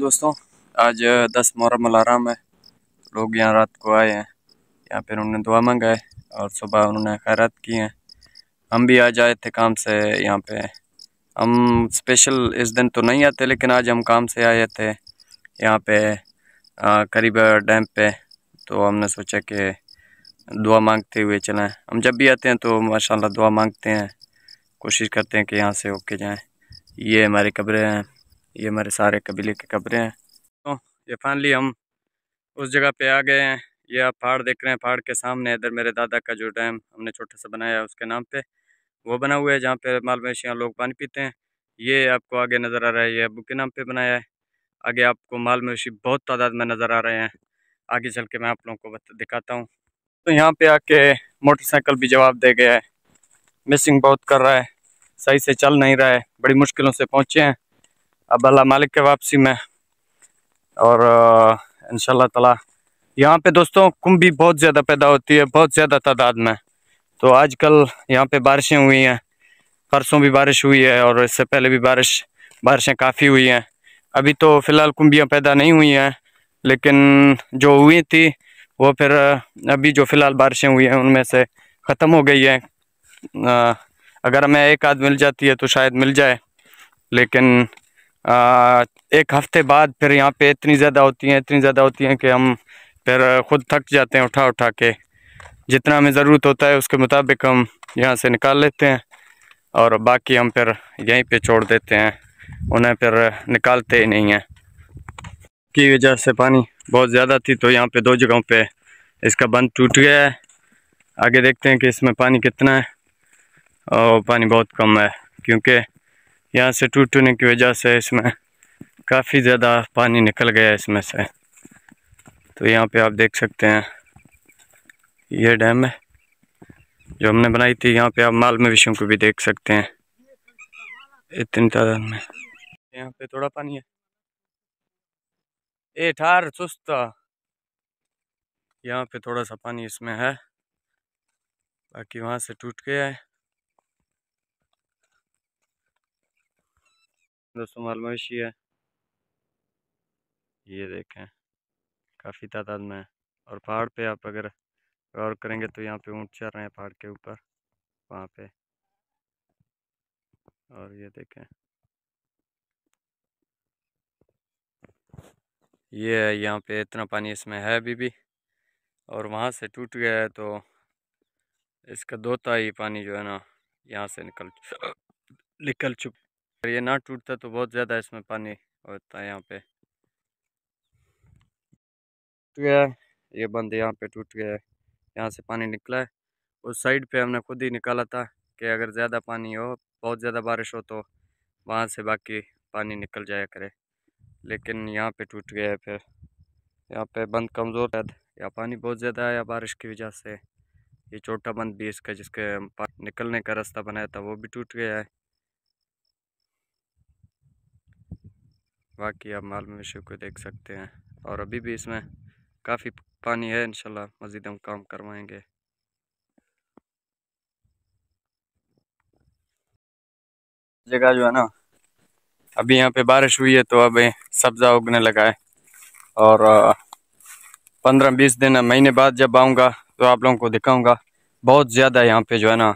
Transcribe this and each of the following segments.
दोस्तों आज दस मोहरम अलाराम है लोग यहाँ रात को आए हैं यहाँ पर उन्होंने दुआ मंगाए और सुबह उन्होंने खैरत की हैं हम भी आज आए थे काम से यहाँ पे हम स्पेशल इस दिन तो नहीं आते लेकिन आज हम काम से आए थे यहाँ पे करीब डैम पे तो हमने सोचा कि दुआ मांगते हुए चलें हम जब भी आते हैं तो माशाल्लाह दुआ मांगते हैं कोशिश करते हैं कि यहाँ से होके जाएं ये हमारी कब्रें हैं ये हमारे सारे कबीले के कब्रें हैं तो ये फाइनली हम उस जगह पे आ गए हैं ये आप पहाड़ देख रहे हैं पहाड़ के सामने इधर मेरे दादा का जो डैम हमने छोटा सा बनाया है उसके नाम पे वो बना हुआ है जहाँ पे माल मवेशियाँ लोग पानी पीते हैं ये आपको आगे नज़र आ रहा है ये अबू के नाम पे बनाया है आगे आपको माल मवेशी बहुत तादाद में नज़र आ रहे हैं आगे चल के मैं आप लोगों को दिखाता हूँ तो यहाँ पे आके मोटरसाइकिल भी जवाब दे गया है मिसिंग बहुत कर रहा है सही से चल नहीं रहा है बड़ी मुश्किलों से पहुँचे हैं अब अल्लाह मालिक के वापसी में और इन तला यहाँ पे दोस्तों कुंभी बहुत ज़्यादा पैदा होती है बहुत ज़्यादा तादाद में तो आजकल यहाँ पे बारिशें हुई हैं परसों भी बारिश हुई है और इससे पहले भी बारिश बारिशें काफ़ी हुई हैं अभी तो फ़िलहाल कुंभियाँ पैदा नहीं हुई हैं लेकिन जो हुई थी वो फिर अभी जो फ़िलहाल बारिशें हुई हैं उनमें से ख़त्म हो गई हैं अगर हमें एक आध मिल जाती है तो शायद मिल जाए लेकिन एक हफ्ते बाद फिर यहाँ पे इतनी ज़्यादा होती हैं इतनी ज़्यादा होती हैं कि हम फिर खुद थक जाते हैं उठा उठा के जितना हमें ज़रूरत होता है उसके मुताबिक हम यहाँ से निकाल लेते हैं और बाकी हम फिर यहीं पे छोड़ देते हैं उन्हें फिर निकालते ही नहीं हैं की वजह से पानी बहुत ज़्यादा थी तो यहाँ पे दो जगहों पे इसका बंद टूट गया है आगे देखते हैं कि इसमें पानी कितना है और पानी बहुत कम है क्योंकि यहाँ से टूटने की वजह से इसमें काफ़ी ज़्यादा पानी निकल गया इसमें से तो यहाँ पे आप देख सकते हैं ये डैम है जो हमने बनाई थी यहाँ पे आप माल विषयों को भी देख सकते हैं इतनी तादाद में यहाँ पे थोड़ा पानी है ए ठार सुस्त यहाँ पे थोड़ा सा पानी इसमें है बाकी वहाँ से टूट गया है दोस्तों मवेशी है ये देखें काफ़ी तादाद में है और पहाड़ पे आप अगर गौर करेंगे तो यहाँ पे ऊँट चल रहे हैं पहाड़ के ऊपर वहाँ पे और ये देखें ये है यहाँ पे इतना पानी इसमें है अभी भी और वहाँ से टूट गया है तो इसका दो ही पानी जो है ना यहाँ से निकल निकल चुप अगर ये ना टूटता तो बहुत ज़्यादा इसमें पानी होता है यहाँ पे टूट गया है ये बंद यहाँ पे टूट गया है यहाँ से पानी निकला है उस साइड पे हमने खुद ही निकाला था कि अगर ज़्यादा पानी हो बहुत ज़्यादा बारिश हो तो वहाँ से बाकी पानी निकल जाया करे लेकिन यहाँ पे टूट गया है फिर यहाँ पे बंद कमज़ोर है या पानी बहुत ज़्यादा है या बारिश की वजह से ये छोटा बंद भी इसका जिसके निकलने का रास्ता बनाया था वो भी टूट गया है बाकी आप माल मवेशियों को देख सकते हैं और अभी भी इसमें काफ़ी पानी है इनशाला मज़ीद हम काम करवाएंगे जगह जो है ना अभी यहाँ पे बारिश हुई है तो अब सब्ज़ा उगने लगा है और पंद्रह बीस दिन महीने बाद जब आऊँगा तो आप लोगों को दिखाऊँगा बहुत ज़्यादा यहाँ पे जो है ना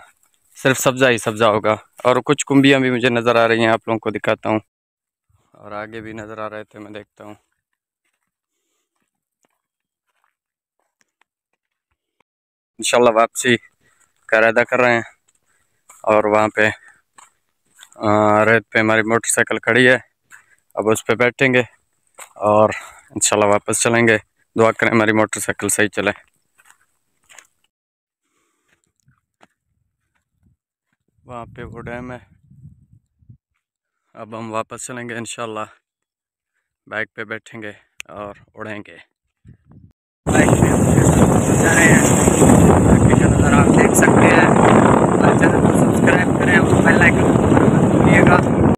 सिर्फ सब्ज़ा ही सब्ज़ा होगा और कुछ कुंभियाँ भी मुझे नज़र आ रही हैं आप लोगों को दिखाता हूँ और आगे भी नज़र आ रहे थे मैं देखता हूँ इंशाल्लाह वापसी का अदा कर रहे हैं और वहाँ पे रेत पे हमारी मोटरसाइकिल खड़ी है अब उस पर बैठेंगे और इंशाल्लाह वापस चलेंगे दुआ करें हमारी मोटरसाइकिल सही चले वहाँ पे वो डैम है अब हम वापस चलेंगे इन बाइक पे बैठेंगे और उड़ेंगे